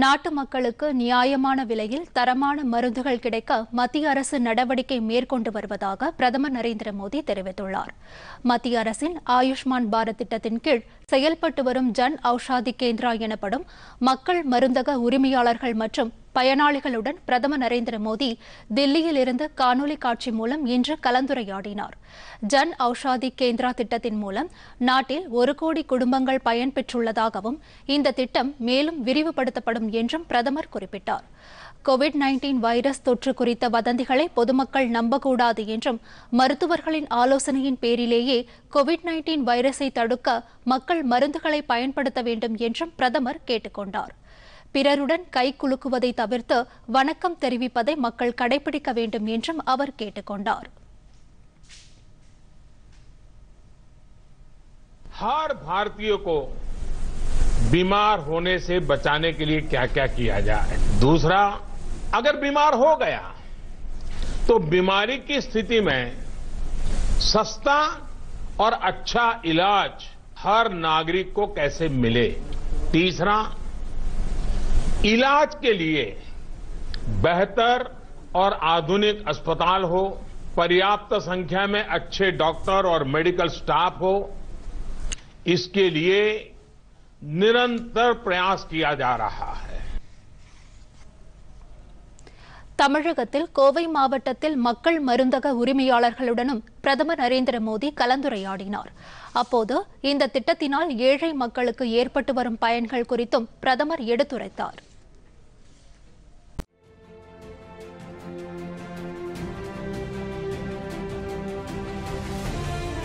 நாட்டு மக்களுக்கு நியாயமான விலையில் தரமான மருந்துகள் கிடைக்க மத்திய அரசு நடவடிக்கை மேற்கொண்டு வருவதாக பிரதமர் நரேந்திர மோடி தெரிவித்துள்ளார் மத்திய அரசின் ஆயுஷ்மான் பாரத் திட்டத்தின் கீழ் செயல்பட்டு வரும் ஜன் ஔஷாதி கேந்திரா எனப்படும் மக்கள் மருந்தக உரிமையாளர்கள் மற்றும் பயனாளிகளுடன் பிரதமர் நரேந்திர மோடி தில்லியில் இருந்து காணொலி காட்சி மூலம் இன்று கலந்துரையாடினார் ஜன் ஔஷாதி கேந்திரா திட்டத்தின் மூலம் நாட்டில் ஒரு கோடி குடும்பங்கள் பயன்பெற்றுள்ளதாகவும் இந்த திட்டம் மேலும் விரிவுபடுத்தப்படும் என்றும் பிரதமர் குறிப்பிட்டார் கோவிட் நைன்டீன் வைரஸ் தொற்று குறித்த வதந்திகளை பொதுமக்கள் நம்பக்கூடாது என்றும் மருத்துவர்களின் ஆலோசனையின் பேரிலேயே கோவிட் நைன்டீன் வைரஸை தடுக்க மக்கள் மருந்துகளை பயன்படுத்த வேண்டும் என்றும் பிரதமர் கேட்டுக்கொண்டாா் பிறருடன் கை குலுக்குவதை தவிர்த்து வணக்கம் தெரிவிப்பதை மக்கள் கடைபிடிக்க வேண்டும் என்றும் அவர் கேட்டுக்கொண்டார் हर भारतीय को बीमार होने से बचाने के लिए क्या क्या किया जाए दूसरा अगर बीमार हो गया तो बीमारी की स्थिति में सस्ता और अच्छा इलाज हर नागरिक को कैसे मिले तीसरा इलाज के लिए बेहतर और आधुनिक अस्पताल हो पर्याप्त संख्या में अच्छे डॉक्टर और मेडिकल स्टाफ हो इसके लिए निरंतर प्रयास किया जा रहा है தமிழகத்தில் கோவை மாவட்டத்தில் மக்கள் மருந்தக உரிமையாளர்களுடனும் பிரதமர் நரேந்திர மோடி கலந்துரையாடினார் அப்போது இந்த திட்டத்தினால் ஏழை மக்களுக்கு ஏற்பட்டு வரும் பயன்கள் குறித்தும் பிரதமர் எடுத்துரைத்தார்